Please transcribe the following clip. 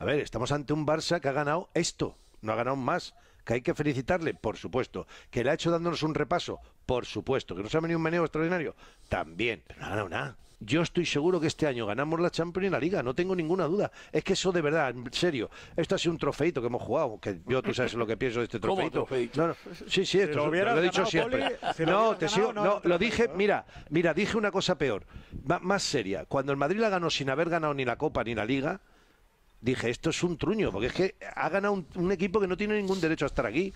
A ver, estamos ante un Barça que ha ganado esto, no ha ganado más. Que hay que felicitarle, por supuesto. Que le ha hecho dándonos un repaso, por supuesto. Que nos ha venido un meneo extraordinario, también. Pero no ha ganado nada. Yo estoy seguro que este año ganamos la Champions y la Liga, no tengo ninguna duda. Es que eso de verdad, en serio, esto ha sido un trofeito que hemos jugado, que yo tú sabes lo que pienso de este trofeito. No, no. Sí, sí, lo, he dicho siempre. no, te sigo, no, lo dije, mira, mira, dije una cosa peor, más seria. Cuando el Madrid la ganó sin haber ganado ni la Copa ni la Liga, dije, esto es un truño, porque es que hagan a un equipo que no tiene ningún derecho a estar aquí.